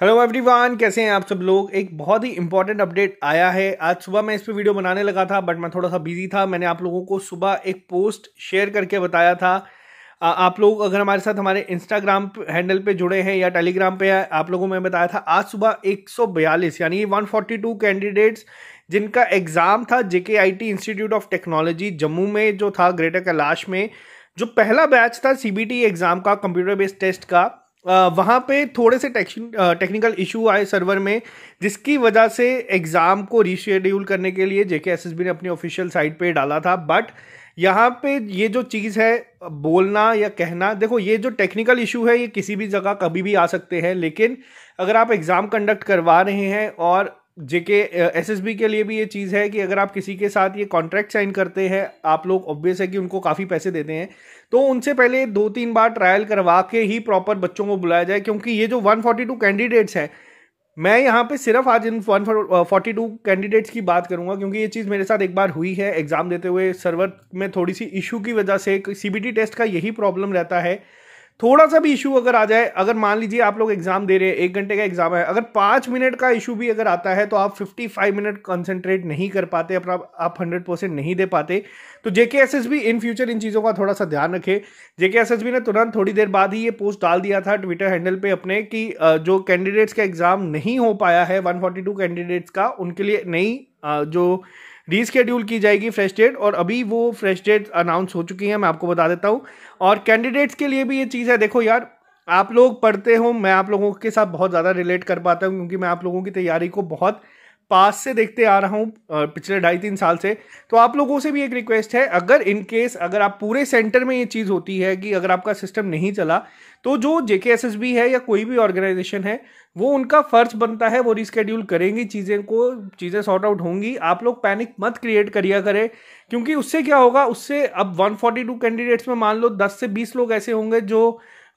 Hello everyone कैसे हैं आप सब लोग एक बहुत ही इंपॉर्टेंट अपडेट आया है आज सुबह मैं इस पर वीडियो बनाने लगा था बट मैं थोड़ा सा बिजी था मैंने आप लोगों को सुबह एक पोस्ट शेयर करके बताया था आ, आप लोग अगर हमारे साथ हमारे इंस्टाग्राम हैंडल पे जुड़े हैं या टेलीग्राम पे है, आप लोगों में बताया था आज सुबह एक यानी वन कैंडिडेट्स जिनका एग्ज़ाम था JK institute of technology Jammu में जो था ग्रेटर कैलाश में जो पहला बैच था सी एग्ज़ाम का कंप्यूटर बेस्ड टेस्ट का वहाँ पे थोड़े से टेक्निकल इशू आए सर्वर में जिसकी वजह से एग्ज़ाम को रीशेड्यूल करने के लिए जेके एस ने अपनी ऑफिशियल साइट पे डाला था बट यहाँ पे ये जो चीज़ है बोलना या कहना देखो ये जो टेक्निकल इशू है ये किसी भी जगह कभी भी आ सकते हैं लेकिन अगर आप एग्ज़ाम कंडक्ट करवा रहे हैं और जेके एसएसबी के लिए भी ये चीज़ है कि अगर आप किसी के साथ ये कॉन्ट्रैक्ट साइन करते हैं आप लोग ऑब्वियस है कि उनको काफ़ी पैसे देते हैं तो उनसे पहले दो तीन बार ट्रायल करवा के ही प्रॉपर बच्चों को बुलाया जाए क्योंकि ये जो 142 कैंडिडेट्स हैं मैं यहाँ पे सिर्फ आज इन वन फोर्टी टू कैंडिडेट्स की बात करूँगा क्योंकि ये चीज़ मेरे साथ एक बार हुई है एग्ज़ाम देते हुए सर्वर में थोड़ी सी इशू की वजह से सी टेस्ट का यही प्रॉब्लम रहता है थोड़ा सा भी इशू अगर आ जाए अगर मान लीजिए आप लोग एग्जाम दे रहे हैं एक घंटे का एग्जाम है अगर पाँच मिनट का इशू भी अगर आता है तो आप फिफ्टी फाइव मिनट कंसंट्रेट नहीं कर पाते अपना आप हंड्रेड परसेंट नहीं दे पाते तो JK S S B in future इन चीज़ों का थोड़ा सा ध्यान रखे जेके एस एस बी ने तुरंत थोड़ी देर बाद ही ये पोस्ट डाल दिया था ट्विटर हैंडल पर अपने कि जो कैंडिडेट्स का एग्जाम नहीं हो पाया है वन टू कैंडिडेट्स का उनके लिए नई जो रीस्केड्यूल की जाएगी फ्रेश डेट और अभी वो फ्रेश डेट अनाउंस हो चुकी है मैं आपको बता देता हूँ और कैंडिडेट्स के लिए भी ये चीज़ है देखो यार आप लोग पढ़ते हो मैं आप लोगों के साथ बहुत ज़्यादा रिलेट कर पाता हूँ क्योंकि मैं आप लोगों की तैयारी को बहुत पास से देखते आ रहा हूँ पिछले ढाई तीन साल से तो आप लोगों से भी एक रिक्वेस्ट है अगर इन केस अगर आप पूरे सेंटर में ये चीज़ होती है कि अगर आपका सिस्टम नहीं चला तो जो जेके है या कोई भी ऑर्गेनाइजेशन है वो उनका फ़र्ज बनता है वो रिस्केड्यूल करेंगी चीज़ें को चीज़ें सॉर्ट आउट होंगी आप लोग पैनिक मत क्रिएट करिया करें क्योंकि उससे क्या होगा उससे अब 142 कैंडिडेट्स में मान लो 10 से 20 लोग ऐसे होंगे जो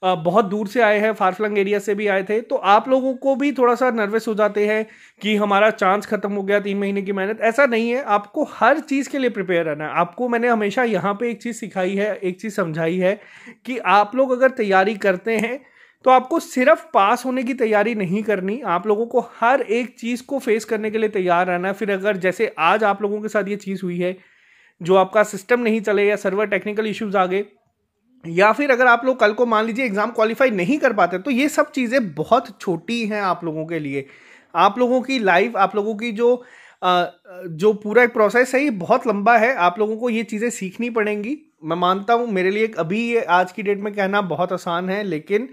बहुत दूर से आए हैं फार एरिया से भी आए थे तो आप लोगों को भी थोड़ा सा नर्वस हो जाते हैं कि हमारा चांस खत्म हो गया तीन महीने की मेहनत ऐसा नहीं है आपको हर चीज़ के लिए प्रिपेयर रहना है आपको मैंने हमेशा यहाँ पे एक चीज़ सिखाई है एक चीज़ समझाई है कि आप लोग अगर तैयारी करते हैं तो आपको सिर्फ पास होने की तैयारी नहीं करनी आप लोगों को हर एक चीज़ को फेस करने के लिए तैयार रहना है फिर अगर जैसे आज आप लोगों के साथ ये चीज़ हुई है जो आपका सिस्टम नहीं चले या सर्वर टेक्निकल इश्यूज आ गए या फिर अगर आप लोग कल को मान लीजिए एग्ज़ाम क्वालिफाई नहीं कर पाते तो ये सब चीज़ें बहुत छोटी हैं आप लोगों के लिए आप लोगों की लाइफ आप लोगों की जो आ, जो पूरा एक प्रोसेस है ये बहुत लंबा है आप लोगों को ये चीज़ें सीखनी पड़ेंगी मैं मानता हूँ मेरे लिए अभी ये आज की डेट में कहना बहुत आसान है लेकिन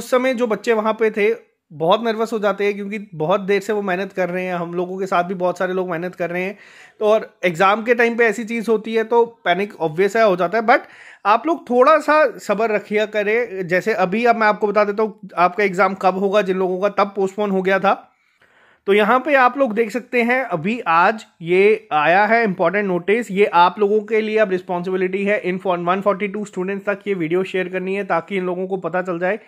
उस समय जो बच्चे वहाँ पे थे बहुत नर्वस हो जाते हैं क्योंकि बहुत देर से वो मेहनत कर रहे हैं हम लोगों के साथ भी बहुत सारे लोग मेहनत कर रहे हैं तो और एग्ज़ाम के टाइम पे ऐसी चीज़ होती है तो पैनिक ऑब्वियस है हो जाता है बट आप लोग थोड़ा सा सब्र रखिया करें जैसे अभी अब मैं आपको बता देता हूँ आपका एग्ज़ाम कब होगा जिन लोगों का तब पोस्टपोन हो गया था तो यहाँ पे आप लोग देख सकते हैं अभी आज ये आया है इंपॉर्टेंट नोटिस ये आप लोगों के लिए अब रिस्पॉन्सिबिलिटी है इन वन फोर्टी टू स्टूडेंट्स तक ये वीडियो शेयर करनी है ताकि इन लोगों को पता चल जाए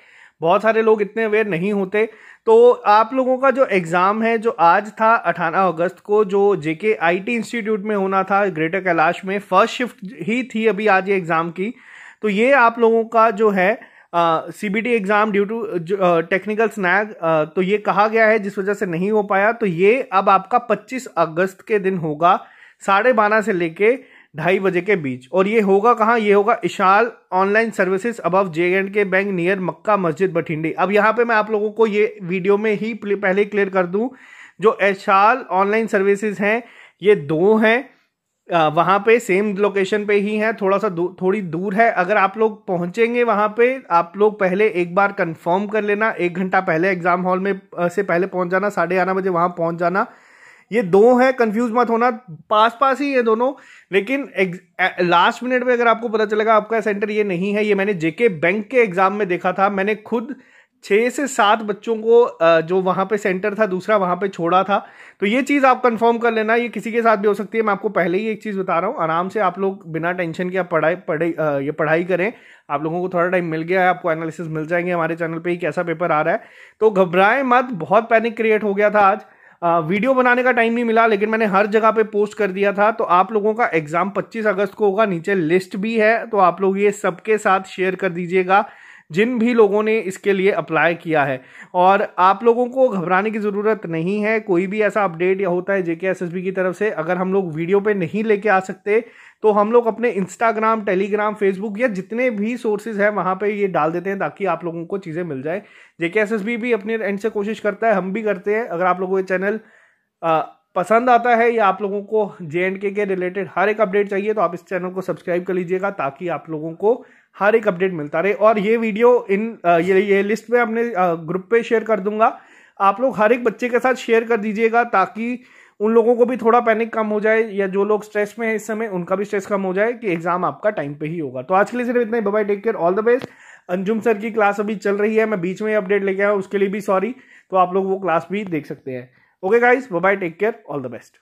बहुत सारे लोग इतने अवेयर नहीं होते तो आप लोगों का जो एग्ज़ाम है जो आज था अठारह अगस्त को जो जेके आईटी इंस्टीट्यूट में होना था ग्रेटर कैलाश में फर्स्ट शिफ्ट ही थी अभी आज ये एग्ज़ाम की तो ये आप लोगों का जो है C B T exam due to technical snag तो ये कहा गया है जिस वजह से नहीं हो पाया तो ये अब आपका 25 अगस्त के दिन होगा साढ़े बारह से लेके ढाई बजे के बीच और ये होगा कहाँ ये होगा इशाल online services above J and K bank near Makka Masjid Bathindi अब यहाँ पे मैं आप लोगों को ये वीडियो में ही पहले क्लियर कर दूँ जो इशाल ऑनलाइन सर्विसेज हैं ये दो हैं वहाँ पे सेम लोकेशन पे ही हैं थोड़ा सा दू, थोड़ी दूर है अगर आप लोग पहुँचेंगे वहाँ पे आप लोग पहले एक बार कंफर्म कर लेना एक घंटा पहले एग्ज़ाम हॉल में से पहले पहुँच जाना साढ़े ग्यारह बजे वहाँ पहुँच जाना ये दो है कंफ्यूज मत होना पास पास ही ये दोनों लेकिन लास्ट मिनट में अगर आपको पता चलेगा आपका सेंटर ये नहीं है ये मैंने जेके बैंक के एग्जाम में देखा था मैंने खुद छः से सात बच्चों को जो वहाँ पे सेंटर था दूसरा वहाँ पे छोड़ा था तो ये चीज़ आप कंफर्म कर लेना ये किसी के साथ भी हो सकती है मैं आपको पहले ही एक चीज़ बता रहा हूँ आराम से आप लोग बिना टेंशन के आप पढ़ाई पढ़े ये पढ़ाई करें आप लोगों को थोड़ा टाइम मिल गया है आपको एनालिसिस मिल जाएंगे हमारे चैनल पर ही कैसा पेपर आ रहा है तो घबराएं मत बहुत पैनिक क्रिएट हो गया था आज वीडियो बनाने का टाइम नहीं मिला लेकिन मैंने हर जगह पे पोस्ट कर दिया था तो आप लोगों का एग्ज़ाम 25 अगस्त को होगा नीचे लिस्ट भी है तो आप लोग ये सबके साथ शेयर कर दीजिएगा जिन भी लोगों ने इसके लिए अप्लाई किया है और आप लोगों को घबराने की ज़रूरत नहीं है कोई भी ऐसा अपडेट या होता है जेके एसएसबी की तरफ से अगर हम लोग वीडियो पे नहीं लेके आ सकते तो हम लोग अपने इंस्टाग्राम टेलीग्राम फेसबुक या जितने भी सोर्सेज हैं वहाँ पे ये डाल देते हैं ताकि आप लोगों को चीज़ें मिल जाए जेके एस भी अपने एंड से कोशिश करता है हम भी करते हैं अगर आप लोगों को ये चैनल पसंद आता है या आप लोगों को जे एंड के के रिलेटेड हर एक अपडेट चाहिए तो आप इस चैनल को सब्सक्राइब कर लीजिएगा ताकि आप लोगों को हर एक अपडेट मिलता रहे और ये वीडियो इन ये ये लिस्ट में अपने ग्रुप पे शेयर कर दूंगा आप लोग हर एक बच्चे के साथ शेयर कर दीजिएगा ताकि उन लोगों को भी थोड़ा पैनिक कम हो जाए या जो लोग स्ट्रेस में हैं इस समय उनका भी स्ट्रेस कम हो जाए कि एग्जाम आपका टाइम पे ही होगा तो आज के लिए सिर्फ इतना ही bye take care all the best Anjum sir की क्लास अभी चल रही है मैं बीच में अपडेट लेके आया उसके लिए भी सॉरी तो आप लोग वो क्लास भी देख सकते हैं Okay, guys, bye bye, take care, all the best.